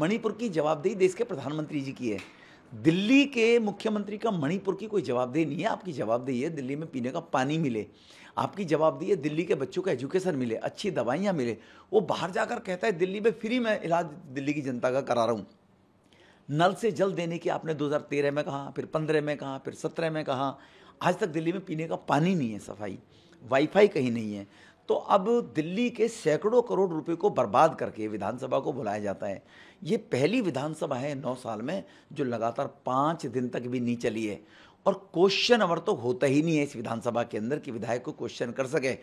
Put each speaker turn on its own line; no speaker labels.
मणिपुर की जवाबदेही देश के प्रधानमंत्री जी की है दिल्ली के मुख्यमंत्री का मणिपुर की कोई जवाबदेही नहीं है आपकी जवाबदेही है दिल्ली में पीने का पानी मिले आपकी जवाबदेही है दिल्ली के बच्चों को एजुकेशन मिले अच्छी दवाइयाँ मिले वो बाहर जाकर कहता है दिल्ली में फ्री में इलाज दिल्ली की जनता का करा रहा हूँ नल से जल देने की आपने 2013 में कहा फिर 15 में कहा फिर 17 में कहा आज तक दिल्ली में पीने का पानी नहीं है सफाई वाईफाई कहीं नहीं है तो अब दिल्ली के सैकड़ों करोड़ रुपए को बर्बाद करके विधानसभा को बुलाया जाता है ये पहली विधानसभा है नौ साल में जो लगातार पाँच दिन तक भी नहीं चली है और क्वेश्चन अवर तो होता ही नहीं है इस विधानसभा के अंदर कि विधायक को क्वेश्चन कर सके